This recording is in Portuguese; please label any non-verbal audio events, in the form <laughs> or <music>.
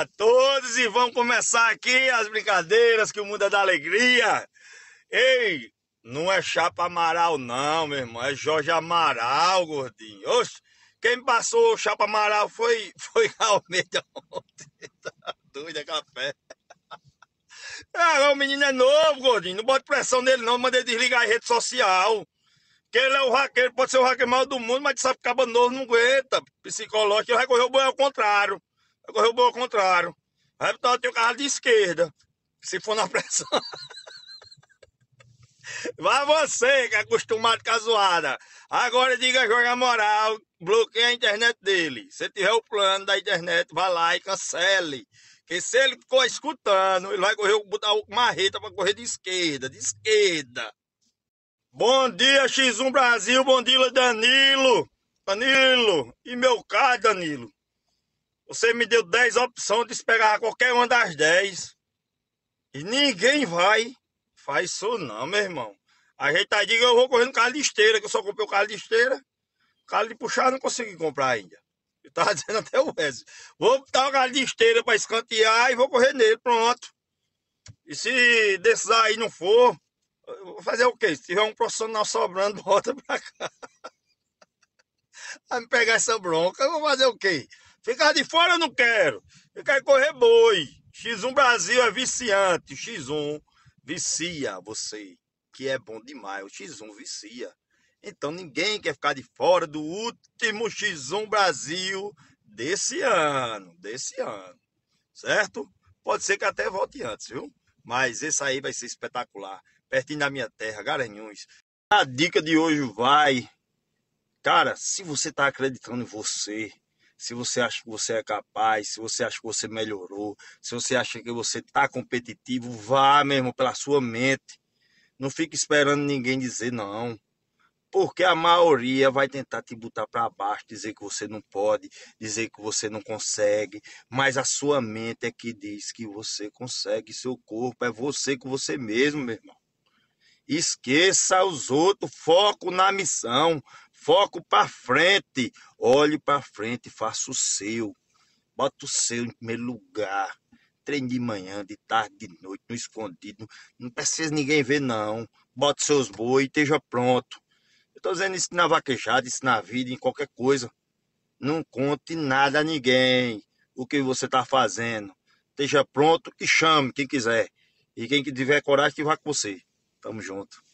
a todos e vamos começar aqui as brincadeiras que o mundo é da alegria. Ei, não é Chapa Amaral não, meu irmão, é Jorge Amaral, gordinho. Oxe, quem passou o Chapa Amaral foi, <laughs> foi Almeida <laughs> ontem. Tá doido, é café. Ah, o menino é novo, gordinho, não bota pressão nele não, manda ele desligar a rede social. Que ele é o raqueiro, pode ser o raqueiro maior do mundo, mas de sabe que novo não aguenta. Psicológico, ele vai correr o ao contrário correu bom ao contrário. botar o teu carro de esquerda. Se for na pressão. Vai <laughs> você que é acostumado com a zoada. Agora diga joga moral, bloqueia a internet dele. Se tiver o plano da internet, vá lá e cancele. que se ele ficou escutando, ele vai correr, botar o marreta para correr de esquerda, de esquerda. Bom dia, X1 Brasil. Bom dia, Danilo. Danilo. E meu caro, Danilo. Você me deu 10 opções, de esperar qualquer uma das 10. E ninguém vai. Faz isso não, meu irmão. A gente tá dizendo eu vou correndo carro de esteira, que eu só comprei o carro de esteira. carro de puxar não consegui comprar ainda. Eu tava <laughs> dizendo até o Wesley. Vou botar o carro de esteira pra escantear e vou correr nele, pronto. E se desses aí não for, vou fazer o quê? Se tiver um profissional sobrando, <laughs> bota pra cá. Vai me pegar essa bronca, eu vou fazer o quê? Ficar de fora eu não quero. Eu quero correr boi. X1 Brasil é viciante. X1 vicia você, que é bom demais. O X1 vicia. Então ninguém quer ficar de fora do último X1 Brasil desse ano, desse ano. Certo? Pode ser que até volte antes, viu? Mas esse aí vai ser espetacular. Pertinho da minha terra, Garanhuns. A dica de hoje vai Cara, se você tá acreditando em você, se você acha que você é capaz, se você acha que você melhorou, se você acha que você está competitivo, vá mesmo pela sua mente. Não fique esperando ninguém dizer não. Porque a maioria vai tentar te botar para baixo, dizer que você não pode, dizer que você não consegue, mas a sua mente é que diz que você consegue, seu corpo é você com você mesmo, meu irmão. Esqueça os outros, foco na missão, foco para frente. Olhe para frente, faça o seu. Bota o seu em primeiro lugar. Treine de manhã, de tarde, de noite, no escondido. Não precisa ninguém ver, não. Bota seus bois e esteja pronto. Eu estou dizendo isso na vaquejada, isso na vida, em qualquer coisa. Não conte nada a ninguém o que você está fazendo. Esteja pronto e chame quem quiser. E quem tiver coragem que vá com você. Tamo junto.